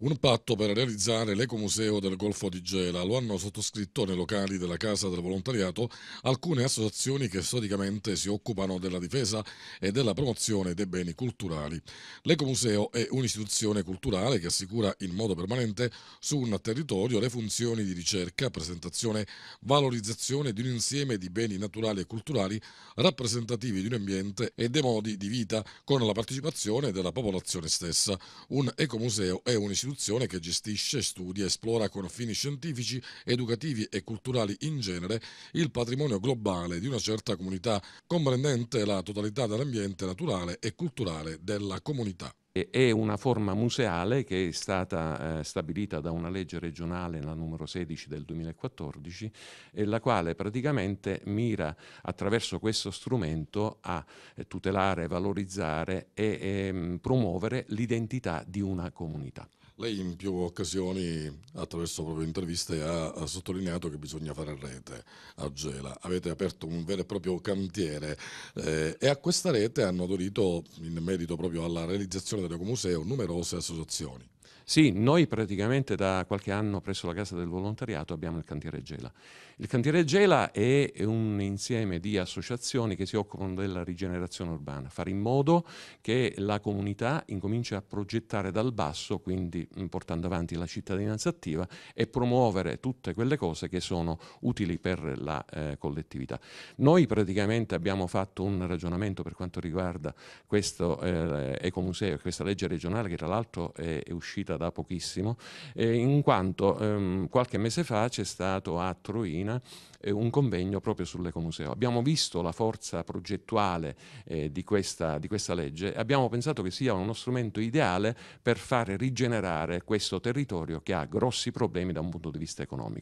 Un patto per realizzare l'ecomuseo del Golfo di Gela lo hanno sottoscritto nei locali della Casa del Volontariato alcune associazioni che storicamente si occupano della difesa e della promozione dei beni culturali. L'ecomuseo è un'istituzione culturale che assicura in modo permanente su un territorio le funzioni di ricerca, presentazione, valorizzazione di un insieme di beni naturali e culturali rappresentativi di un ambiente e dei modi di vita con la partecipazione della popolazione stessa. Un ecomuseo è un'istituzione istituzione che gestisce, studia e esplora con fini scientifici, educativi e culturali in genere il patrimonio globale di una certa comunità, comprendente la totalità dell'ambiente naturale e culturale della comunità. È una forma museale che è stata eh, stabilita da una legge regionale, la numero 16 del 2014, e la quale praticamente mira attraverso questo strumento a tutelare, valorizzare e, e ehm, promuovere l'identità di una comunità. Lei in più occasioni, attraverso proprie interviste, ha, ha sottolineato che bisogna fare rete a Gela. Avete aperto un vero e proprio cantiere eh, e a questa rete hanno aderito, in merito proprio alla realizzazione dell'Ecomuseo, numerose associazioni. Sì, noi praticamente da qualche anno presso la Casa del Volontariato abbiamo il cantiere Gela. Il cantiere Gela è un insieme di associazioni che si occupano della rigenerazione urbana, fare in modo che la comunità incominci a progettare dal basso, quindi portando avanti la cittadinanza attiva e promuovere tutte quelle cose che sono utili per la eh, collettività. Noi praticamente abbiamo fatto un ragionamento per quanto riguarda questo eh, ecomuseo e questa legge regionale che tra l'altro è, è uscita uscita da pochissimo, eh, in quanto ehm, qualche mese fa c'è stato a Troina eh, un convegno proprio sull'ecomuseo. Abbiamo visto la forza progettuale eh, di, questa, di questa legge e abbiamo pensato che sia uno strumento ideale per fare rigenerare questo territorio che ha grossi problemi da un punto di vista economico.